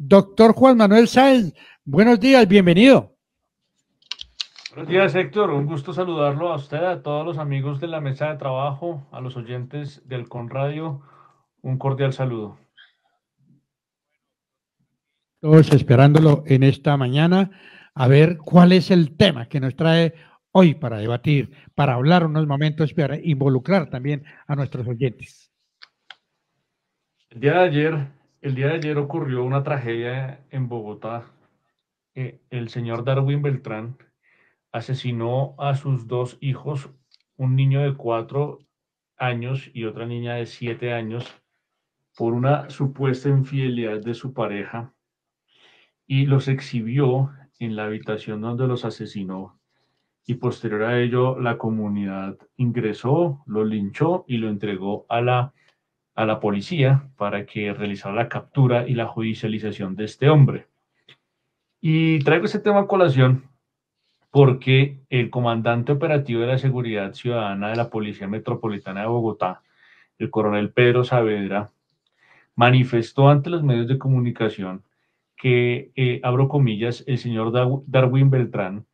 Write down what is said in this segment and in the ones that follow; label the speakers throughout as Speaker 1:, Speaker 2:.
Speaker 1: Doctor Juan Manuel Sáenz, buenos días, bienvenido.
Speaker 2: Buenos días, Héctor. Un gusto saludarlo a usted, a todos los amigos de la mesa de trabajo, a los oyentes del Conradio. Un cordial saludo.
Speaker 1: Todos esperándolo en esta mañana a ver cuál es el tema que nos trae hoy para debatir, para hablar unos momentos, para involucrar también a nuestros oyentes.
Speaker 2: El día de ayer el día de ayer ocurrió una tragedia en Bogotá. Eh, el señor Darwin Beltrán asesinó a sus dos hijos, un niño de cuatro años y otra niña de siete años, por una supuesta infidelidad de su pareja y los exhibió en la habitación donde los asesinó. Y posterior a ello, la comunidad ingresó, lo linchó y lo entregó a la a la policía para que realizara la captura y la judicialización de este hombre. Y traigo este tema a colación porque el comandante operativo de la Seguridad Ciudadana de la Policía Metropolitana de Bogotá, el coronel Pedro Saavedra, manifestó ante los medios de comunicación que, eh, abro comillas, el señor Darwin Beltrán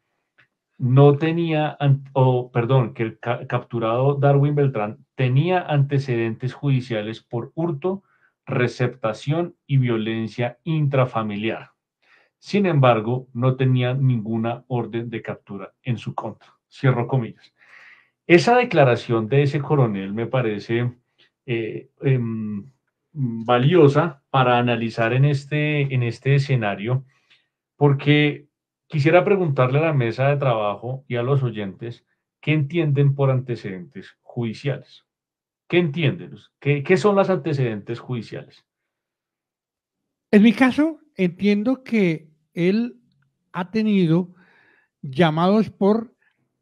Speaker 2: no tenía, o perdón, que el capturado Darwin Beltrán tenía antecedentes judiciales por hurto, receptación y violencia intrafamiliar. Sin embargo, no tenía ninguna orden de captura en su contra. Cierro comillas. Esa declaración de ese coronel me parece eh, em, valiosa para analizar en este, en este escenario, porque Quisiera preguntarle a la mesa de trabajo y a los oyentes qué entienden por antecedentes judiciales. ¿Qué entienden? ¿Qué, son las antecedentes judiciales?
Speaker 1: En mi caso, entiendo que él ha tenido llamados por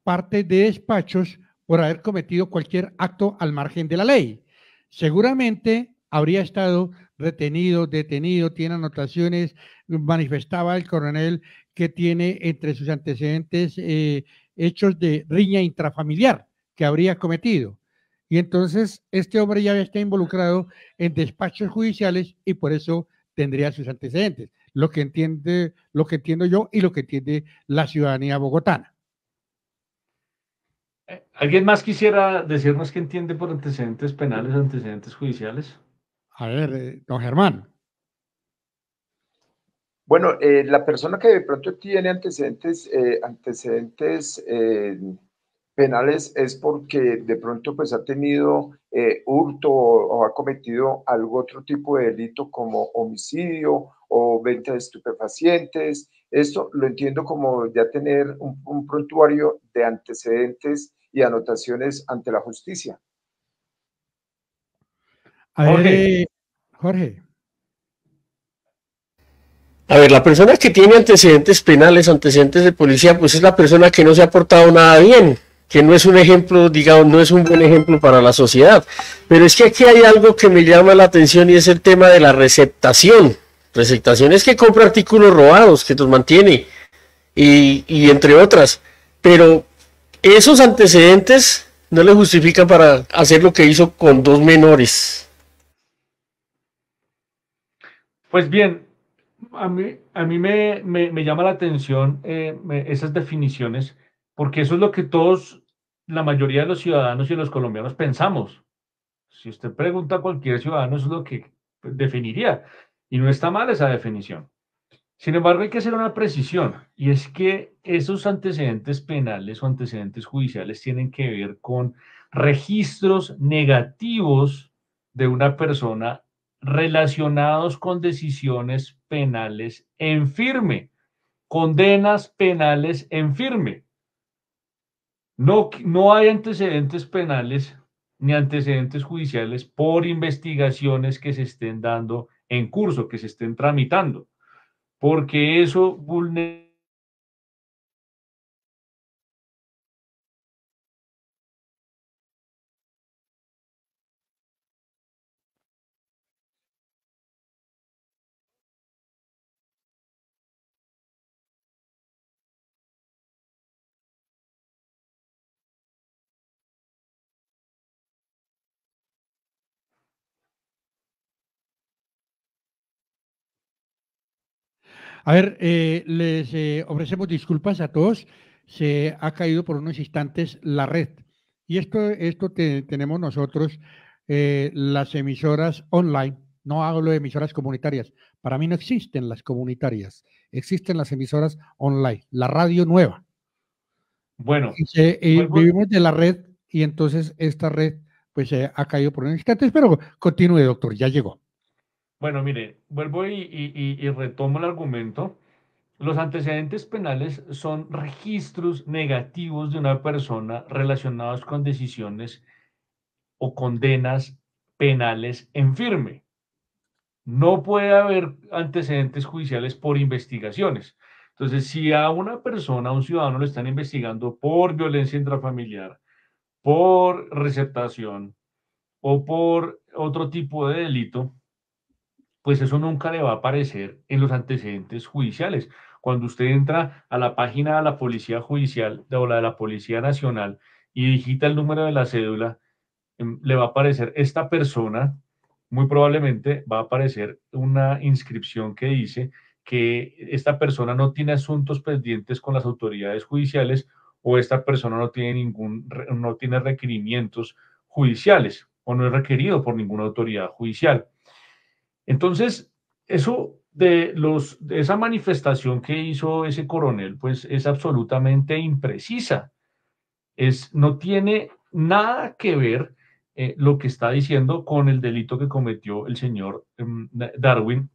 Speaker 1: parte de despachos por haber cometido cualquier acto al margen de la ley. Seguramente habría estado retenido, detenido, tiene anotaciones, manifestaba el coronel que tiene entre sus antecedentes eh, hechos de riña intrafamiliar que habría cometido. Y entonces este hombre ya está involucrado en despachos judiciales y por eso tendría sus antecedentes. Lo que entiende, lo que entiendo yo y lo que entiende la ciudadanía bogotana.
Speaker 2: Eh, ¿Alguien más quisiera decirnos qué entiende por antecedentes penales, antecedentes judiciales? A ver, eh, don Germán.
Speaker 1: Bueno, eh, la persona que de pronto tiene antecedentes, eh, antecedentes eh, penales es porque de pronto pues ha tenido hurto o, ha cometido algún otro tipo de delito como homicidio o venta de estupefacientes. Esto lo entiendo como ya tener un, prontuario de antecedentes y anotaciones ante la justicia. Jorge.
Speaker 2: A ver, la persona que tiene antecedentes penales, antecedentes de policía, pues es la persona que no se ha portado nada bien, que no es un ejemplo, digamos, no es un buen ejemplo para la sociedad. Pero es que aquí hay algo que me llama la atención y es el tema de la receptación. Receptación es que compra artículos robados, que los mantiene, y, entre otras. Pero esos antecedentes no le justifican para hacer lo que hizo con dos menores. Pues bien, a mí, a mí me, llama la atención eh, esas definiciones, porque eso es lo que todos, la mayoría de los ciudadanos y los colombianos pensamos. Si usted pregunta a cualquier ciudadano, eso es lo que definiría. Y no está mal esa definición. Sin embargo, hay que hacer una precisión, y es que esos antecedentes penales o antecedentes judiciales tienen que ver con registros negativos de una persona relacionados con decisiones penales en firme, condenas penales en firme. No, no hay antecedentes penales ni antecedentes judiciales por investigaciones que se estén dando en curso, que se estén tramitando, porque eso vulnera
Speaker 1: A ver, eh, les eh, ofrecemos disculpas a todos. Se ha caído por unos instantes la red. Y esto, esto tenemos nosotros, eh, las emisoras online. No hablo de emisoras comunitarias. Para mí no existen las comunitarias. Existen las emisoras online, la radio nueva. Bueno. Pues vivimos de la red y entonces esta red pues ha caído por unos instantes, pero continúe, doctor, ya llegó.
Speaker 2: Bueno, mire, vuelvo y, retomo el argumento. Los antecedentes penales son registros negativos de una persona relacionados con decisiones o condenas penales en firme. No puede haber antecedentes judiciales por investigaciones. Entonces, si a una persona, a un ciudadano, le están investigando por violencia intrafamiliar, por receptación o por otro tipo de delito, pues eso nunca le va a aparecer en los antecedentes judiciales. Cuando usted entra a la página de la Policía Judicial o la de la Policía Nacional y digita el número de la cédula, em, le va a aparecer esta persona, muy probablemente va a aparecer una inscripción que dice que esta persona no tiene asuntos pendientes con las autoridades judiciales o esta persona no tiene ningún no tiene requerimientos judiciales o no es requerido por ninguna autoridad judicial. Entonces, eso de, los, esa manifestación que hizo ese coronel, pues es absolutamente imprecisa. no tiene nada que ver eh, lo que está diciendo con el delito que cometió el señor em, Darwin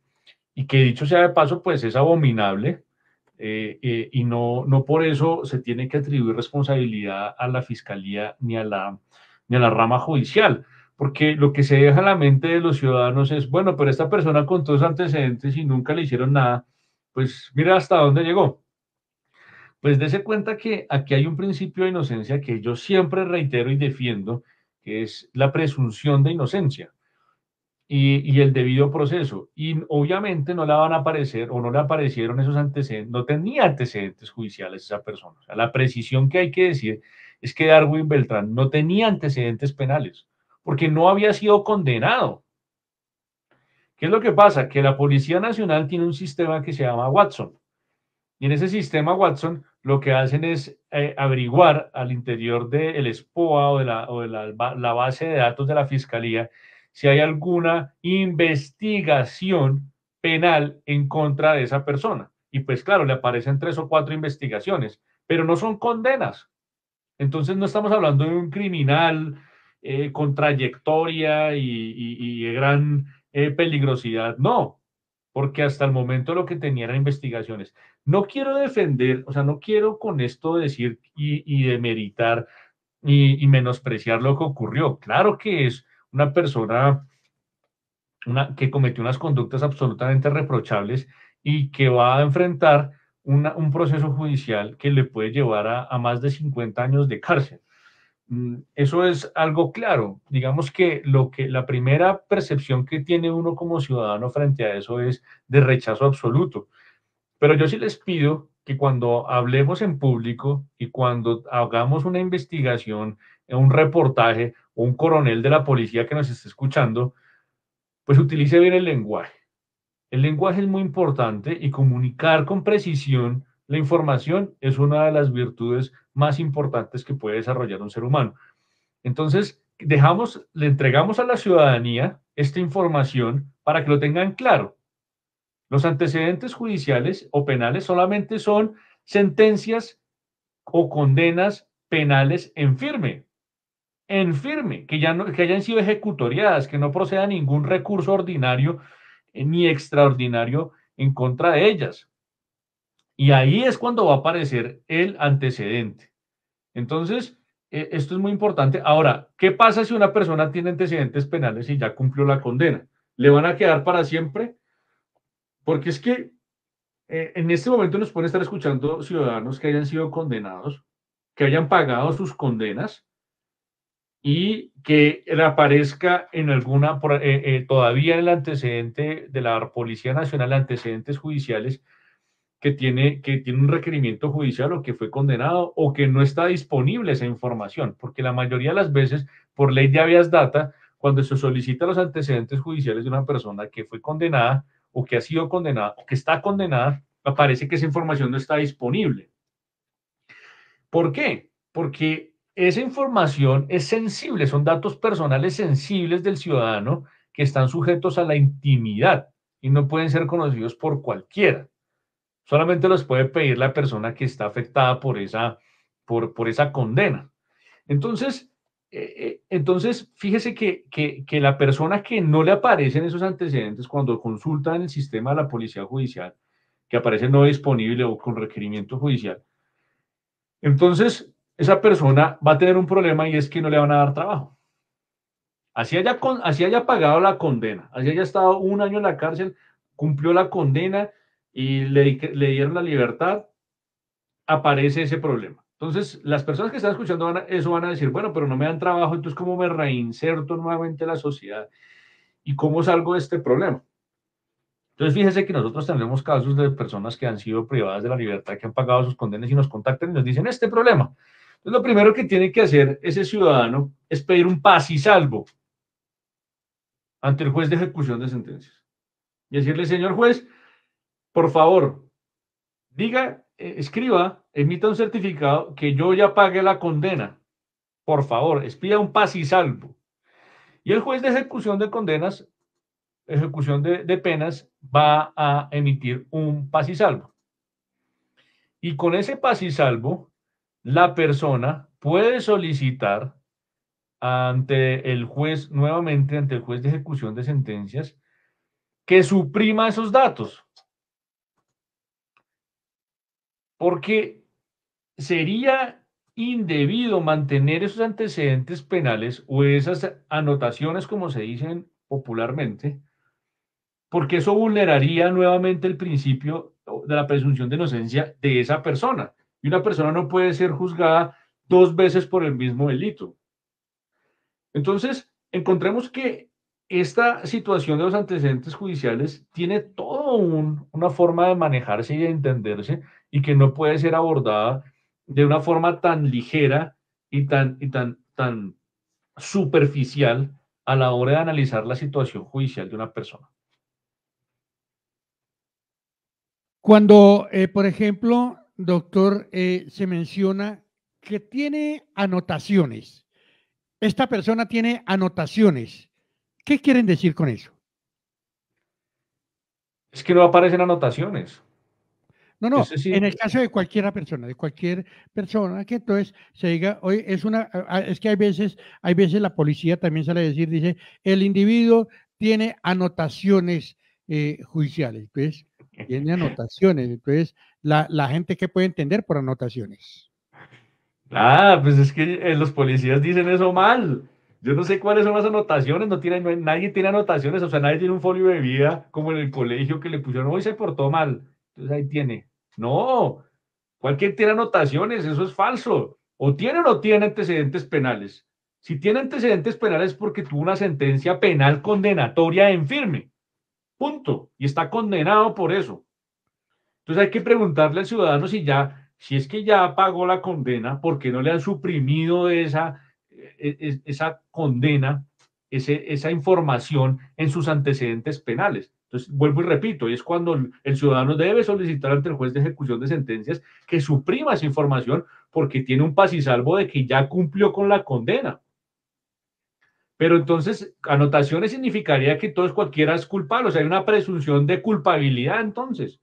Speaker 2: y que dicho sea de paso, pues es abominable eh, eh, y no, no por eso se tiene que atribuir responsabilidad a la fiscalía ni a la, ni a la rama judicial porque lo que se deja en la mente de los ciudadanos es, bueno, pero esta persona con todos antecedentes y nunca le hicieron nada, pues mira hasta dónde llegó. Pues dése cuenta que aquí hay un principio de inocencia que yo siempre reitero y defiendo, que es la presunción de inocencia. Y, y, el debido proceso. Y obviamente no la van a aparecer o no le aparecieron esos antecedentes, no tenía antecedentes judiciales esa persona. O sea, la precisión que hay que decir es que Darwin Beltrán no tenía antecedentes penales porque no había sido condenado. ¿Qué es lo que pasa? Que la Policía Nacional tiene un sistema que se llama Watson. Y en ese sistema Watson lo que hacen es eh, averiguar al interior del de SPOA o de, la, o de la, base de datos de la Fiscalía si hay alguna investigación penal en contra de esa persona. Y pues claro, le aparecen tres o cuatro investigaciones, pero no son condenas. Entonces no estamos hablando de un criminal eh, con trayectoria y, gran eh, peligrosidad. No, porque hasta el momento lo que tenía eran investigaciones. No quiero defender, o sea, no quiero con esto decir y, demeritar y, menospreciar lo que ocurrió. Claro que es una persona que cometió unas conductas absolutamente reprochables y que va a enfrentar un proceso judicial que le puede llevar a más de 50 años de cárcel. Mm, eso es algo claro. Digamos que lo que la primera percepción que tiene uno como ciudadano frente a eso es de rechazo absoluto. Pero yo sí les pido que cuando hablemos en público y cuando hagamos una investigación, un reportaje o un coronel de la policía que nos esté escuchando, pues utilice bien el lenguaje. El lenguaje es muy importante y comunicar con precisión la información es una de las virtudes más importantes que puede desarrollar un ser humano. Entonces, dejamos, le entregamos a la ciudadanía esta información para que lo tengan claro. Los antecedentes judiciales o penales solamente son sentencias o condenas penales en firme, en firme, que, ya no, que hayan sido ejecutoriadas, que no proceda ningún recurso ordinario eh, ni extraordinario en contra de ellas. Y ahí es cuando va a aparecer el antecedente. Entonces, eh, esto es muy importante. Ahora, ¿qué pasa si una persona tiene antecedentes penales y ya cumplió la condena? ¿Le van a quedar para siempre? Porque es que eh, en este momento nos pueden estar escuchando ciudadanos que hayan sido condenados, que hayan pagado sus condenas y que aparezca en alguna, eh, todavía en el antecedente de la Policía Nacional, antecedentes judiciales, que tiene, que tiene un requerimiento judicial o que fue condenado o que no está disponible esa información, porque la mayoría de las veces, por ley de habeas data, cuando se solicita los antecedentes judiciales de una persona que fue condenada o que ha sido condenada o que está condenada, aparece que esa información no está disponible. ¿Por qué? Porque esa información es sensible, son datos personales sensibles del ciudadano que están sujetos a la intimidad y no pueden ser conocidos por cualquiera. Solamente los puede pedir la persona que está afectada por esa, por, por esa condena. Entonces, eh, eh, entonces fíjese que, la persona que no le aparecen esos antecedentes cuando consulta en el sistema de la policía judicial, que aparece no disponible o con requerimiento judicial, entonces esa persona va a tener un problema y es que no le van a dar trabajo. Así haya, así haya pagado la condena, así haya estado un año en la cárcel, cumplió la condena y le, dieron la libertad, aparece ese problema. Entonces, las personas que están escuchando eso van a decir, bueno, pero no me dan trabajo, entonces, ¿cómo me reinserto nuevamente en la sociedad? ¿Y cómo salgo de este problema? Entonces, fíjese que nosotros tenemos casos de personas que han sido privadas de la libertad, que han pagado sus condenas y nos contactan y nos dicen este problema. Entonces, lo primero que tiene que hacer ese ciudadano es pedir un paz y salvo ante el juez de ejecución de sentencias. Y decirle, señor juez, por favor, diga, eh, escriba, emita un certificado que yo ya pague la condena. Por favor, expida un pasisalvo. y salvo. Y el juez de ejecución de condenas, ejecución de, penas, va a emitir un pasisalvo. y salvo. Y con ese pasisalvo, salvo, la persona puede solicitar ante el juez, nuevamente ante el juez de ejecución de sentencias, que suprima esos datos. porque sería indebido mantener esos antecedentes penales o esas anotaciones, como se dicen popularmente, porque eso vulneraría nuevamente el principio de la presunción de inocencia de esa persona. Y una persona no puede ser juzgada dos veces por el mismo delito. Entonces, encontremos que esta situación de los antecedentes judiciales tiene toda una forma de manejarse y de entenderse y que no puede ser abordada de una forma tan ligera y tan, y tan, tan superficial a la hora de analizar la situación judicial de una persona.
Speaker 1: Cuando, eh, por ejemplo, doctor, eh, se menciona que tiene anotaciones, esta persona tiene anotaciones ¿Qué quieren decir con eso?
Speaker 2: Es que no aparecen anotaciones.
Speaker 1: No, no, en el caso de cualquiera persona, de cualquier persona que entonces se diga, hoy es una, es que hay veces, hay veces la policía también sale a decir, dice, el individuo tiene anotaciones eh, judiciales, entonces tiene anotaciones, entonces la, gente que puede entender por anotaciones.
Speaker 2: Ah, pues es que los policías dicen eso mal. Yo no sé cuáles son las anotaciones, no nadie tiene anotaciones, o sea, nadie tiene un folio de vida como en el colegio que le pusieron, hoy se portó mal, entonces ahí tiene. No, cualquier tiene anotaciones, eso es falso. O tiene o no tiene antecedentes penales. Si tiene antecedentes penales es porque tuvo una sentencia penal condenatoria en firme. Punto. Y está condenado por eso. Entonces hay que preguntarle al ciudadano si ya, si es que ya pagó la condena, ¿por qué no le han suprimido esa e, e, esa condena, esa información en sus antecedentes penales. Entonces, vuelvo y repito, y es cuando el ciudadano debe solicitar ante el juez de ejecución de sentencias que suprima esa información porque tiene un pasisalvo de que ya cumplió con la condena. Pero entonces, anotaciones significaría que todos cualquiera es culpable, o sea, hay una presunción de culpabilidad entonces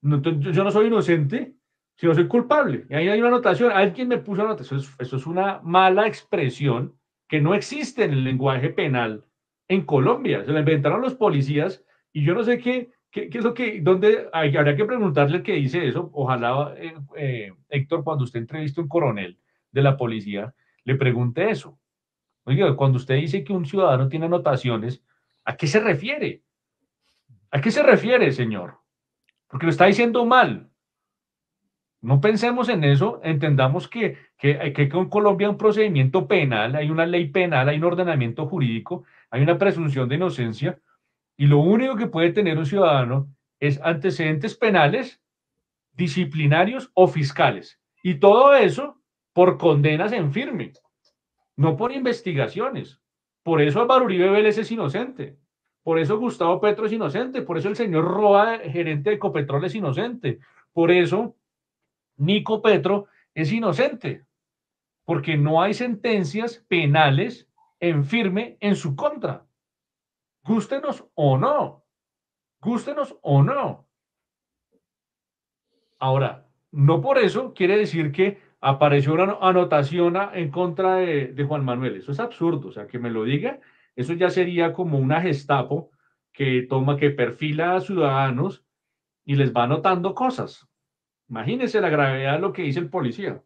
Speaker 2: yo no soy inocente, si no soy culpable. Y ahí hay una anotación, alguien me puso anotación, eso es, una mala expresión que no existe en el lenguaje penal en Colombia, se la inventaron los policías y yo no sé qué, qué, es lo que, dónde, habría que preguntarle qué dice eso, ojalá eh, eh, Héctor, cuando usted entreviste a un coronel de la policía, le pregunte eso. Oiga, cuando usted dice que un ciudadano tiene anotaciones, ¿a qué se refiere? ¿A qué se refiere, señor? Porque lo está diciendo mal, no pensemos en eso, entendamos que, que, que en Colombia hay un procedimiento penal, hay una ley penal, hay un ordenamiento jurídico, hay una presunción de inocencia, y lo único que puede tener un ciudadano es antecedentes penales, disciplinarios o fiscales. Y todo eso por condenas en firme, no por investigaciones. Por eso Álvaro Uribe Vélez es inocente. Por eso Gustavo Petro es inocente. Por eso el señor Roa, gerente de Ecopetrol, es inocente. Por eso Nico Petro es inocente, porque no hay sentencias penales en firme en su contra. Gústenos o no. Gústenos o no. Ahora, no por eso quiere decir que apareció una anotación en contra de, Juan Manuel. Eso es absurdo. O sea, que me lo diga, eso ya sería como una gestapo que toma, que perfila a ciudadanos y les va anotando cosas. Imagínense la gravedad de lo que dice el policía.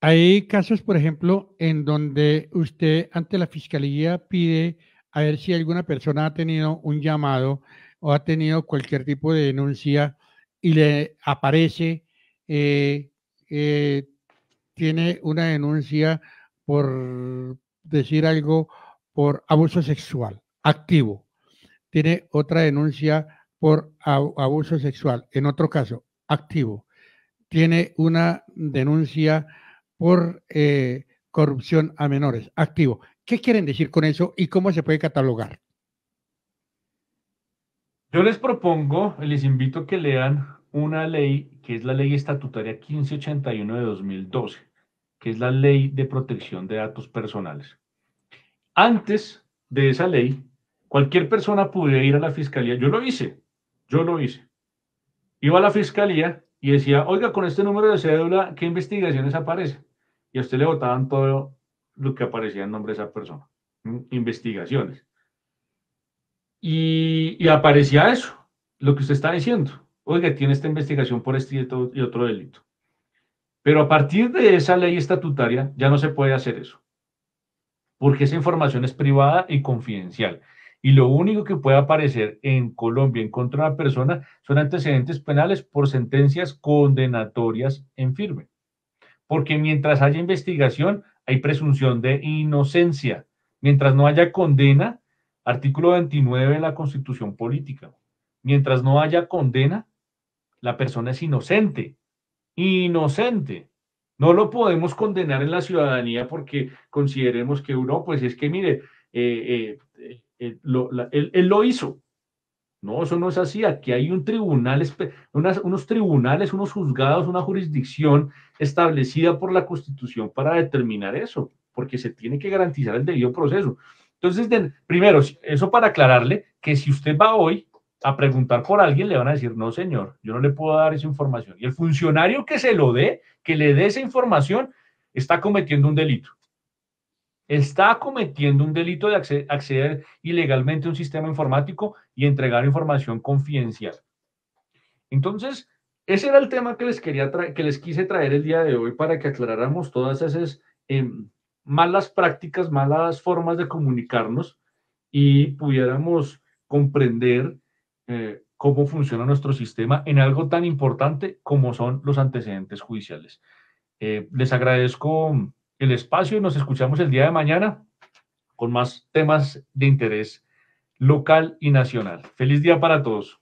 Speaker 1: Hay casos, por ejemplo, en donde usted ante la fiscalía pide a ver si alguna persona ha tenido un llamado o ha tenido cualquier tipo de denuncia y le aparece, eh, eh, tiene una denuncia por decir algo, por abuso sexual activo. Tiene otra denuncia por abuso sexual, en otro caso, activo, tiene una denuncia por eh, corrupción a menores, activo. ¿Qué quieren decir con eso y cómo se puede catalogar?
Speaker 2: Yo les propongo, les invito a que lean una ley que es la ley estatutaria 1581 de 2012, que es la ley de protección de datos personales. Antes de esa ley, cualquier persona pudiera ir a la fiscalía, yo lo hice, yo lo hice. Iba a la fiscalía y decía, oiga, con este número de cédula, ¿qué investigaciones aparece? Y a usted le votaban todo lo que aparecía en nombre de esa persona. Investigaciones. Y, y, aparecía eso, lo que usted está diciendo. Oiga, tiene esta investigación por este y otro delito. Pero a partir de esa ley estatutaria ya no se puede hacer eso, porque esa información es privada y confidencial y lo único que puede aparecer en Colombia en contra de una persona son antecedentes penales por sentencias condenatorias en firme. Porque mientras haya investigación, hay presunción de inocencia. Mientras no haya condena, artículo 29 de la Constitución Política, mientras no haya condena, la persona es inocente. Inocente. No lo podemos condenar en la ciudadanía porque consideremos que uno, pues es que mire, eh, eh, eh eh, él, lo, hizo. No, eso no es así. Aquí hay un tribunal, unos tribunales, unos juzgados, una jurisdicción establecida por la Constitución para determinar eso, porque se tiene que garantizar el debido proceso. Entonces, primero, eso para aclararle que si usted va hoy a preguntar por alguien, le van a decir, no, señor, yo no le puedo dar esa información. Y el funcionario que se lo dé, que le dé esa información, está cometiendo un delito está cometiendo un delito de acceder ilegalmente a un sistema informático y entregar información confidencial. Entonces, ese era el tema que les, quería que les quise traer el día de hoy para que aclaráramos todas esas em, malas prácticas, malas formas de comunicarnos y pudiéramos comprender eh, cómo funciona nuestro sistema en algo tan importante como son los antecedentes judiciales. Eh, les agradezco el espacio y nos escuchamos el día de mañana con más temas de interés local y nacional. Feliz día para todos.